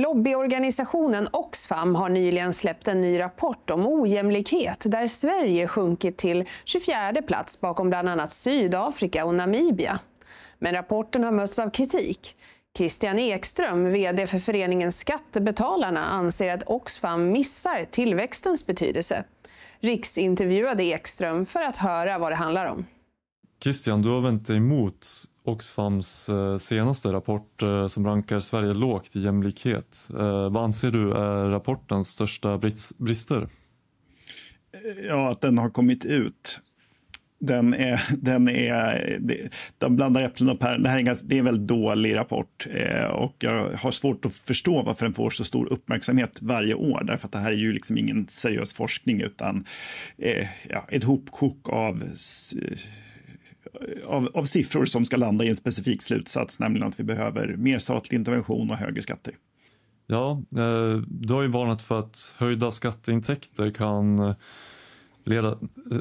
Lobbyorganisationen Oxfam har nyligen släppt en ny rapport om ojämlikhet där Sverige sjunkit till 24 plats bakom bland annat Sydafrika och Namibia. Men rapporten har mötts av kritik. Christian Ekström, vd för föreningen Skattebetalarna, anser att Oxfam missar tillväxtens betydelse. Riksintervjuade Ekström för att höra vad det handlar om. Christian, du har vänt dig emot Oxfams eh, senaste rapport eh, som rankar Sverige lågt i jämlikhet. Eh, vad anser du är rapportens största brister? Ja, att den har kommit ut. Den är, den är, de blandar äpplen och päron. Det, här är en, ganska, det är en väldigt dålig rapport och jag har svårt att förstå varför den får så stor uppmärksamhet varje år. Därför att det här är ju liksom ingen seriös forskning utan ja, ett hopkok av av, av, siffror som ska landa i en specifik slutsats, nämligen att vi behöver mer statlig intervention och högre skatter. Ja, eh, du har ju varnat för att höjda skatteintäkter kan eh, leda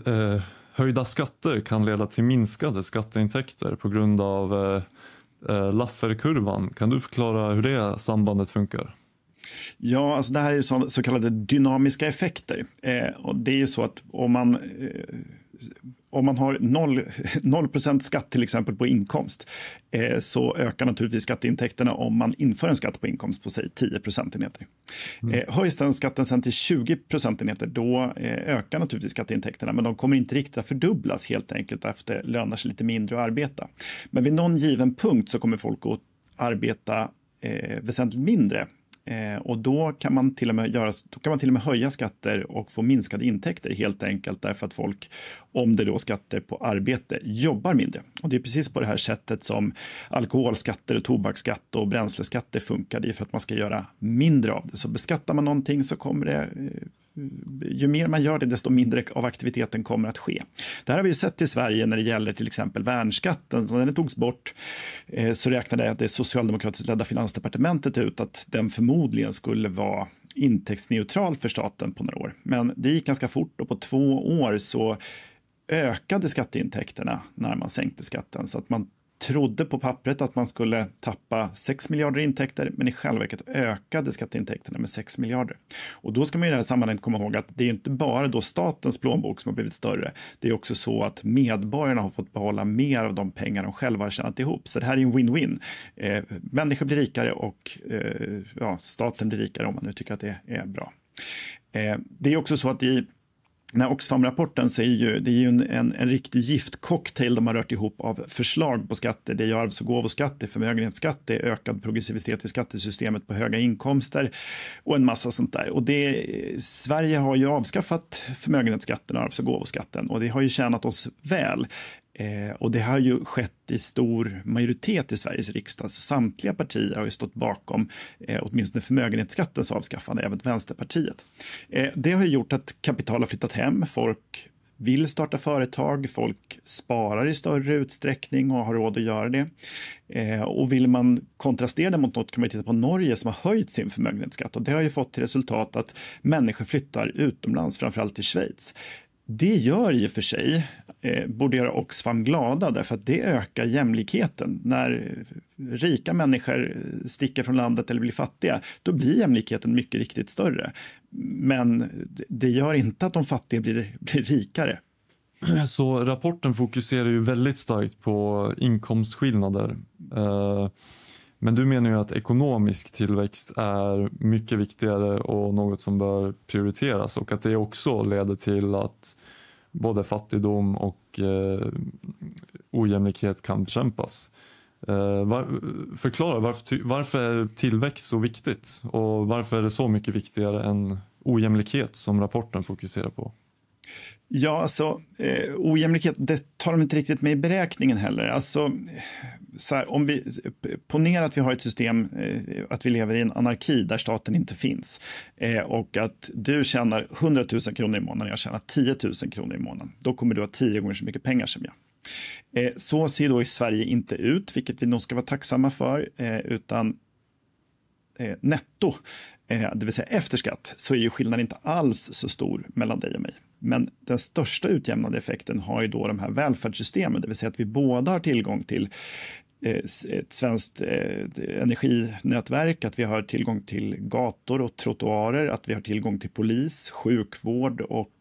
eh, Höjda skatter kan leda till minskade skatteintäkter på grund av eh, eh, Lafferkurvan. Kan du förklara hur det sambandet funkar? Ja, alltså det här är så, så kallade dynamiska effekter. Eh, och det är ju så att om man eh, om man har 0, procent skatt till exempel på inkomst eh, så ökar naturligtvis skatteintäkterna om man inför en skatt på inkomst på säg 10 procentenheter. Mm. Eh, höjs den skatten sen till 20 procentenheter då eh, ökar naturligtvis skatteintäkterna men de kommer inte riktigt att fördubblas helt enkelt efter det lönar sig lite mindre att arbeta. Men vid någon given punkt så kommer folk att arbeta eh, väsentligt mindre Eh, och då kan, man till och med göra, då kan man till och med höja skatter och få minskade intäkter helt enkelt därför att folk, om det då skatter på arbete, jobbar mindre. Och det är precis på det här sättet som alkoholskatter och tobaksskatt och bränsleskatter funkar. Det är för att man ska göra mindre av det. Så beskattar man någonting så kommer det eh, ju mer man gör det, desto mindre av aktiviteten kommer att ske. Det här har vi ju sett i Sverige när det gäller till exempel värnskatten. När den togs bort eh, så räknade det socialdemokratiskt ledda finansdepartementet ut att den förmodligen skulle vara intäktsneutral för staten på några år. Men det gick ganska fort och på två år så ökade skatteintäkterna när man sänkte skatten så att man trodde på pappret att man skulle tappa 6 miljarder intäkter, men i själva verket ökade skatteintäkterna med 6 miljarder. Och då ska man i det här sammanhanget komma ihåg att det är inte bara då statens plånbok som har blivit större. Det är också så att medborgarna har fått behålla mer av de pengar de själva har tjänat ihop. Så det här är en win-win. Eh, människor blir rikare och eh, ja, staten blir rikare om man nu tycker att det är bra. Eh, det är också så att i den Oxfam-rapporten säger ju, det är ju en, en, en riktig giftcocktail de har rört ihop av förslag på skatter. Det är arvs och gåvoskatt, det är förmögenhetsskatt, det är ökad progressivitet i skattesystemet på höga inkomster och en massa sånt där. Och det, Sverige har ju avskaffat förmögenhetsskatten och arvs och gåvoskatten och det har ju tjänat oss väl. Eh, och det har ju skett i stor majoritet i Sveriges riksdag, så samtliga partier har ju stått bakom eh, åtminstone förmögenhetsskattens avskaffande, även Vänsterpartiet. Eh, det har ju gjort att kapital har flyttat hem, folk vill starta företag, folk sparar i större utsträckning och har råd att göra det. Eh, och vill man kontrastera det mot något kan man titta på Norge som har höjt sin förmögenhetsskatt och det har ju fått till resultat att människor flyttar utomlands, framförallt till Schweiz. Det gör i och för sig, eh, borde göra Oxfam glada därför att det ökar jämlikheten. När rika människor sticker från landet eller blir fattiga, då blir jämlikheten mycket riktigt större. Men det gör inte att de fattiga blir, blir rikare. Så rapporten fokuserar ju väldigt starkt på inkomstskillnader. Eh, men du menar ju att ekonomisk tillväxt är mycket viktigare och något som bör prioriteras och att det också leder till att både fattigdom och eh, ojämlikhet kan bekämpas. Eh, var, förklara varför, varför är tillväxt så viktigt och varför är det så mycket viktigare än ojämlikhet som rapporten fokuserar på? Ja, alltså eh, ojämlikhet, det tar de inte riktigt med i beräkningen heller. Alltså, här, om vi ponerar att vi har ett system, eh, att vi lever i en anarki där staten inte finns eh, och att du tjänar 100 000 kronor i månaden, och jag tjänar 10 000 kronor i månaden. Då kommer du ha tio gånger så mycket pengar som jag. Eh, så ser då i Sverige inte ut, vilket vi nog ska vara tacksamma för, eh, utan eh, netto, eh, det vill säga efter skatt, så är ju skillnaden inte alls så stor mellan dig och mig. Men den största utjämnande effekten har ju då de här välfärdssystemen, det vill säga att vi båda har tillgång till eh, ett svenskt eh, energinätverk, att vi har tillgång till gator och trottoarer, att vi har tillgång till polis, sjukvård och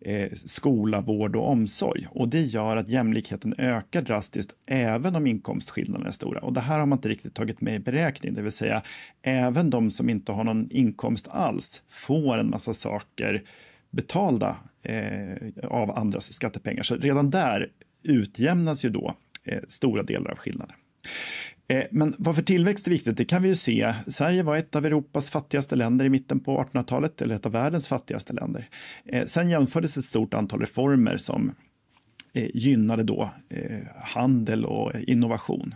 eh, skola, vård och omsorg. Och det gör att jämlikheten ökar drastiskt även om inkomstskillnaderna är stora. Och det här har man inte riktigt tagit med i beräkningen, det vill säga även de som inte har någon inkomst alls får en massa saker betalda Eh, av andras skattepengar. Så redan där utjämnas ju då eh, stora delar av skillnaden. Eh, men varför tillväxt är viktigt, det kan vi ju se. Sverige var ett av Europas fattigaste länder i mitten på 1800-talet, eller ett av världens fattigaste länder. Sen genomfördes ett stort antal reformer som Eh, gynnade då eh, handel och eh, innovation.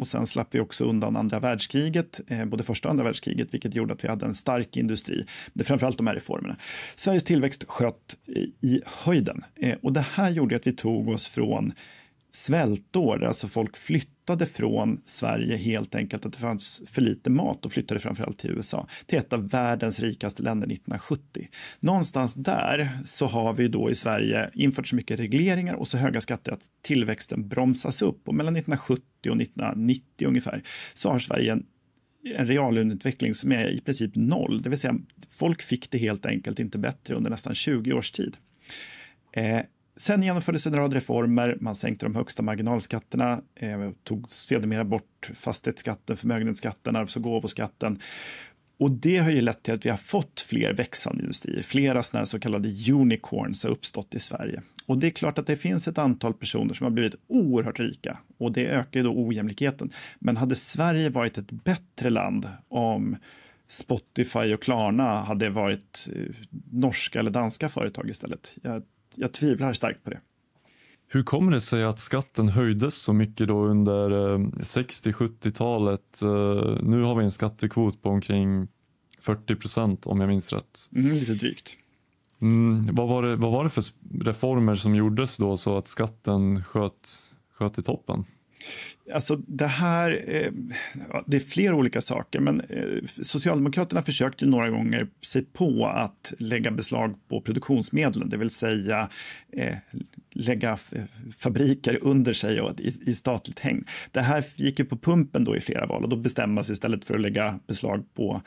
och sen slapp vi också undan andra världskriget, både första och andra världskriget, vilket gjorde att vi hade en stark industri. Det är allt de här reformerna. Sveriges tillväxt sköt i höjden och det här gjorde att vi tog oss från svältår, alltså folk flyttade flyttade från Sverige helt enkelt att det fanns för lite mat och flyttade framförallt till USA, till ett av världens rikaste länder 1970. Någonstans där så har vi då i Sverige infört så mycket regleringar och så höga skatter att tillväxten bromsas upp och mellan 1970 och 1990 ungefär så har Sverige en en reallöneutveckling som är i princip noll, det vill säga folk fick det helt enkelt inte bättre under nästan 20 års tid. Eh, Sen genomfördes en rad reformer. Man sänkte de högsta marginalskatterna, eh, tog sedermera bort fastighetsskatten, förmögenhetsskatten, arvs och gåvoskatten. Och det har ju lett till att vi har fått fler växande industrier. Flera såna så kallade unicorns har uppstått i Sverige. Och det är klart att det finns ett antal personer som har blivit oerhört rika och det ökar ju då ojämlikheten. Men hade Sverige varit ett bättre land om Spotify och Klarna hade varit eh, norska eller danska företag istället. Jag jag tvivlar starkt på det. Hur kommer det sig att skatten höjdes så mycket då under 60-70-talet? Eh, eh, nu har vi en skattekvot på omkring 40 procent om jag minns rätt. Mm, lite drygt. Mm, vad, var det, vad var det för reformer som gjordes då så att skatten sköt, sköt i toppen? Alltså det här, eh, det är flera olika saker, men eh, Socialdemokraterna försökte några gånger sig på att lägga beslag på produktionsmedlen, det vill säga eh, lägga fabriker under sig och i, statligt häng. Det här gick ju på pumpen då i flera val och då bestämde sig istället för att lägga beslag på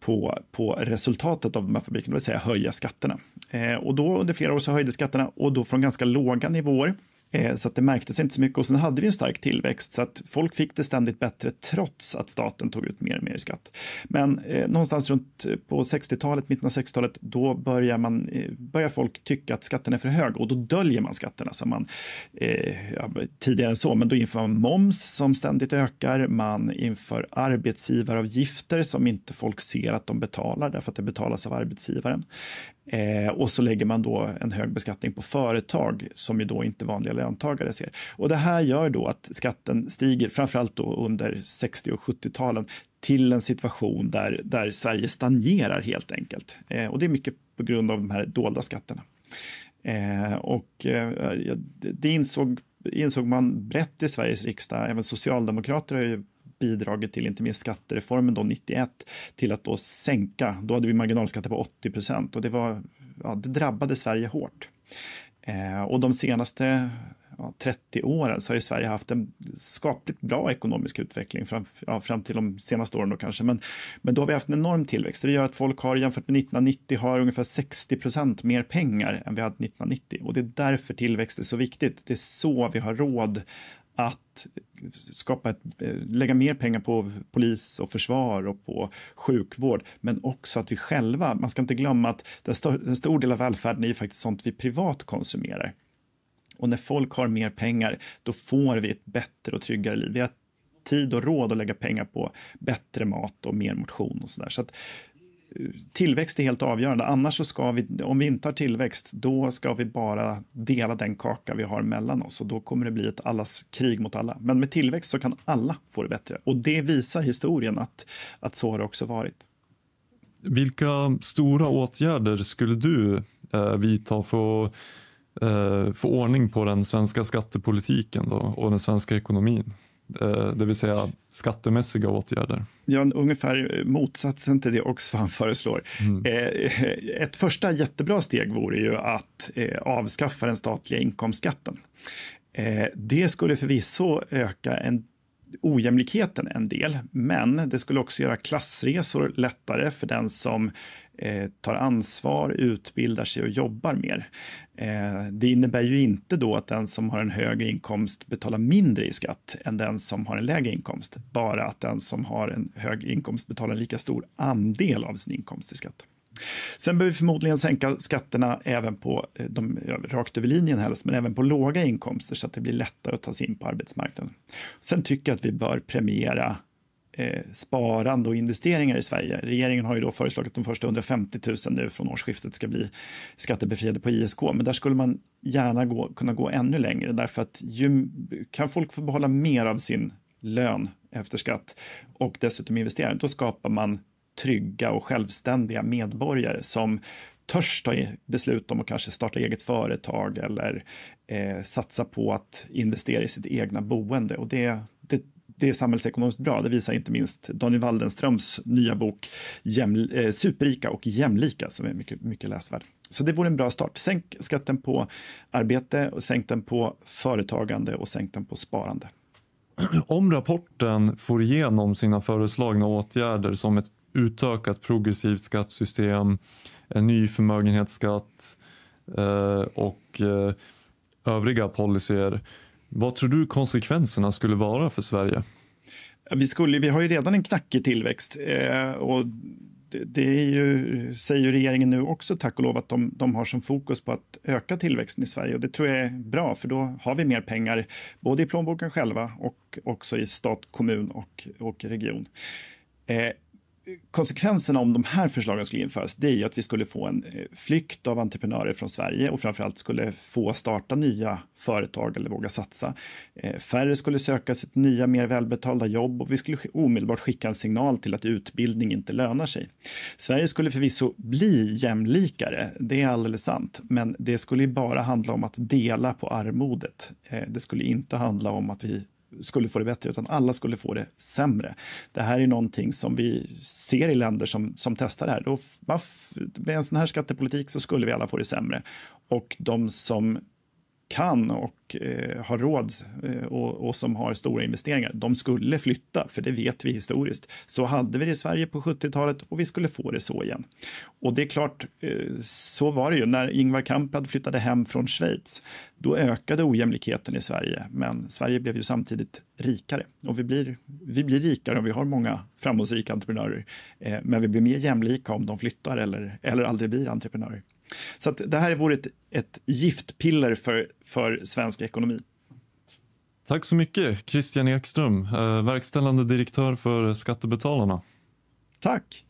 på, på, resultatet av de här fabrikerna, det vill säga höja skatterna. Eh, och då under flera år så höjdes skatterna och då från ganska låga nivåer Eh, så att det märktes inte så mycket och sen hade vi en stark tillväxt så att folk fick det ständigt bättre trots att staten tog ut mer och mer i skatt. Men eh, någonstans runt eh, på 60-talet, mitten av 60-talet, då börjar, man, eh, börjar folk tycka att skatten är för hög och då döljer man skatterna. Så man, eh, tidigare än så, men då inför man moms som ständigt ökar, man inför arbetsgivaravgifter som inte folk ser att de betalar därför att det betalas av arbetsgivaren. Eh, och så lägger man då en hög beskattning på företag som ju då inte vanliga löntagare ser. Och det här gör då att skatten stiger, framförallt då under 60 och 70-talen, till en situation där, där Sverige stagnerar helt enkelt. Eh, och det är mycket på grund av de här dolda skatterna. Eh, och eh, det insåg, insåg man brett i Sveriges riksdag, även socialdemokrater har ju bidragit till, inte minst skattereformen då 91, till att då sänka. Då hade vi marginalskatter på 80 procent och det, var, ja, det drabbade Sverige hårt. Eh, och de senaste ja, 30 åren så har Sverige haft en skapligt bra ekonomisk utveckling fram, ja, fram till de senaste åren då kanske. Men, men då har vi haft en enorm tillväxt. Det gör att folk har jämfört med 1990 har ungefär 60 procent mer pengar än vi hade 1990 och det är därför tillväxt är så viktigt. Det är så vi har råd att skapa ett, eh, lägga mer pengar på polis och försvar och på sjukvård, men också att vi själva, man ska inte glömma att en stor, stor del av välfärden är faktiskt sånt vi privat konsumerar. Och när folk har mer pengar, då får vi ett bättre och tryggare liv. Vi har tid och råd att lägga pengar på bättre mat och mer motion och sådär. Så att tillväxt är helt avgörande. Annars så ska vi, om vi inte har tillväxt, då ska vi bara dela den kaka vi har mellan oss och då kommer det bli ett allas krig mot alla. Men med tillväxt så kan alla få det bättre och det visar historien att, att så har det också varit. Vilka stora åtgärder skulle du eh, vidta för att eh, få ordning på den svenska skattepolitiken då, och den svenska ekonomin? Eh, det vill säga skattemässiga åtgärder. Ja, ungefär motsatsen till det Oxfam föreslår. Mm. Eh, ett första jättebra steg vore ju att eh, avskaffa den statliga inkomstskatten. Det skulle förvisso öka en ojämlikheten en del, men det skulle också göra klassresor lättare för den som eh, tar ansvar, utbildar sig och jobbar mer. Eh, det innebär ju inte då att den som har en högre inkomst betalar mindre i skatt än den som har en lägre inkomst, bara att den som har en högre inkomst betalar en lika stor andel av sin inkomst i skatt. Sen behöver vi förmodligen sänka skatterna även på, eh, de, rakt över linjen helst, men även på låga inkomster så att det blir lättare att ta sig in på arbetsmarknaden. Sen tycker jag att vi bör premiera eh, sparande och investeringar i Sverige. Regeringen har ju då föreslagit att de första 150 000 nu från årsskiftet ska bli skattebefriade på ISK, men där skulle man gärna gå, kunna gå ännu längre därför att ju, kan folk få behålla mer av sin lön efter skatt och dessutom investera, då skapar man trygga och självständiga medborgare som törs ta beslut om att kanske starta eget företag eller eh, satsa på att investera i sitt egna boende. Och det, det, det är samhällsekonomiskt bra. Det visar inte minst Daniel Waldenströms nya bok jäm, eh, Superrika och jämlika som är mycket, mycket läsvärd. Så det vore en bra start. Sänk skatten på arbete, och sänk den på företagande och sänk den på sparande. Om rapporten får igenom sina föreslagna åtgärder som ett utökat progressivt skattesystem, en ny förmögenhetsskatt eh, och eh, övriga policyer. Vad tror du konsekvenserna skulle vara för Sverige? Vi, skulle, vi har ju redan en knackig tillväxt. Eh, och det ju, säger regeringen nu också, tack och lov, att de, de, har som fokus på att öka tillväxten i Sverige. Och det tror jag är bra, för då har vi mer pengar både i plånboken själva och också i stat, kommun och, och region. Eh, konsekvenserna om de här förslagen skulle införas det är ju att vi skulle få en eh, flykt av entreprenörer från Sverige och framförallt skulle få starta nya företag eller våga satsa. Eh, färre skulle söka sig till nya mer välbetalda jobb och vi skulle omedelbart skicka en signal till att utbildning inte lönar sig. Sverige skulle förvisso bli jämlikare, det är alldeles sant, men det skulle bara handla om att dela på armodet. Eh, det skulle inte handla om att vi skulle få det bättre, utan alla skulle få det sämre. Det här är någonting som vi ser i länder som, som testar det här. Då, med en sån här skattepolitik så skulle vi alla få det sämre. Och de som kan och eh, har råd eh, och, och, som har stora investeringar, de skulle flytta, för det vet vi historiskt. Så hade vi det i Sverige på 70-talet och vi skulle få det så igen. Och det är klart, eh, så var det ju. När Ingvar Kamprad flyttade hem från Schweiz, då ökade ojämlikheten i Sverige, men Sverige blev ju samtidigt rikare. Och vi blir, vi blir rikare om vi har många framgångsrika entreprenörer, eh, men vi blir mer jämlika om de flyttar eller, eller aldrig blir entreprenörer. Så det här vore ett, ett giftpiller för, för svensk ekonomi. Tack så mycket Christian Ekström, eh, verkställande direktör för Skattebetalarna. Tack.